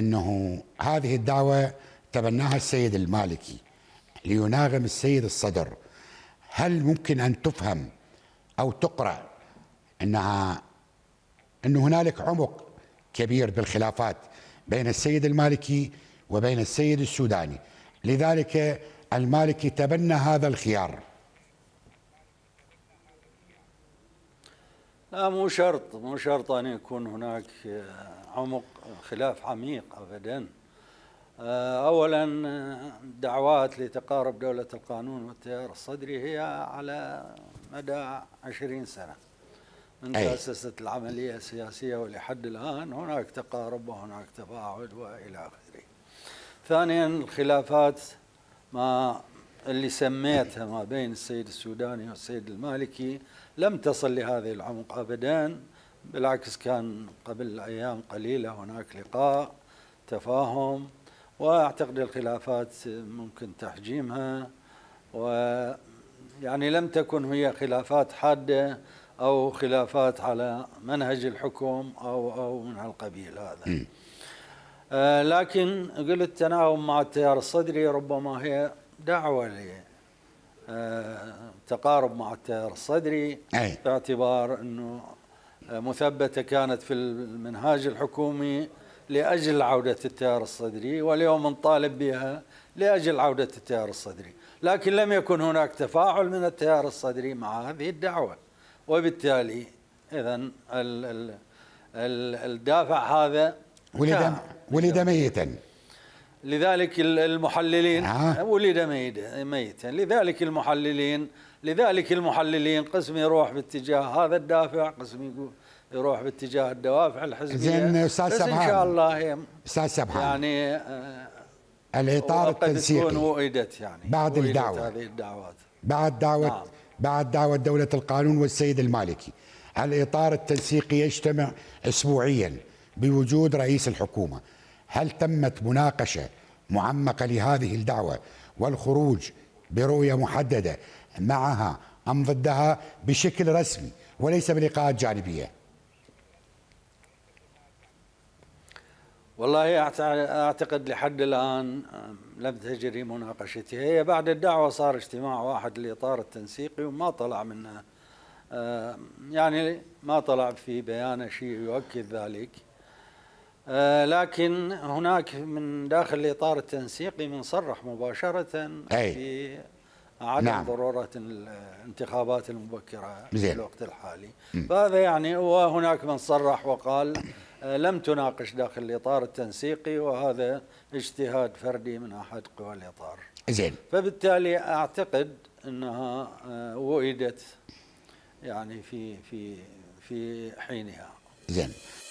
انه هذه الدعوه تبناها السيد المالكي ليناغم السيد الصدر هل ممكن ان تفهم او تقرا انها ان هنالك عمق كبير بالخلافات بين السيد المالكي وبين السيد السوداني لذلك المالكي تبنى هذا الخيار لا مو شرط مو شرط أن يكون هناك آه، عمق خلاف عميق أبدا آه، أولا آه، دعوات لتقارب دولة القانون والتيار الصدري هي على مدى عشرين سنة من تأسست العملية السياسية ولحد الآن هناك تقارب وهناك تباعد وإلى آخره ثانيا الخلافات ما اللي سميتها ما بين السيد السوداني والسيد المالكي لم تصل لهذه العمق ابدا بالعكس كان قبل ايام قليله هناك لقاء تفاهم واعتقد الخلافات ممكن تحجيمها و يعني لم تكن هي خلافات حاده او خلافات على منهج الحكم او او من هالقبيل هذا. آه، لكن قلت تناغم مع التيار الصدري ربما هي دعوه آه، تقارب مع التيار الصدري أي. باعتبار انه آه، مثبته كانت في المنهاج الحكومي لاجل عوده التيار الصدري واليوم نطالب بها لاجل عوده التيار الصدري، لكن لم يكن هناك تفاعل من التيار الصدري مع هذه الدعوه وبالتالي اذا الدافع هذا ولد ولد ميتا لذلك المحللين آه. ولد ميتا لذلك المحللين لذلك المحللين قسم يروح باتجاه هذا الدافع قسم يقول يروح باتجاه الدوافع الحزبيه زين استاذ سبحان ان شاء الله استاذ سبحان يعني آه الاطار التنسيقي تكون وئدت يعني بعد الدعوه هذه الدعوات بعد دعوه نعم. بعد دعوه دوله القانون والسيد المالكي الاطار التنسيقي يجتمع اسبوعيا بوجود رئيس الحكومه هل تمت مناقشه معمقه لهذه الدعوه والخروج برؤيه محدده معها ام ضدها بشكل رسمي وليس بلقاءات جانبيه؟ والله اعتقد لحد الان لم تجري مناقشتها هي بعد الدعوه صار اجتماع واحد لإطار التنسيقي وما طلع منه يعني ما طلع في بيانه شيء يؤكد ذلك آه، لكن هناك من داخل الإطار التنسيقي من صرح مباشرة أي. في عدم نعم. ضرورة الانتخابات المبكرة زين. في الوقت الحالي فهذا يعني وهناك من صرح وقال آه، لم تناقش داخل الإطار التنسيقي وهذا اجتهاد فردي من أحد قوى الإطار زين فبالتالي أعتقد أنها آه، وئدت يعني في في في حينها زين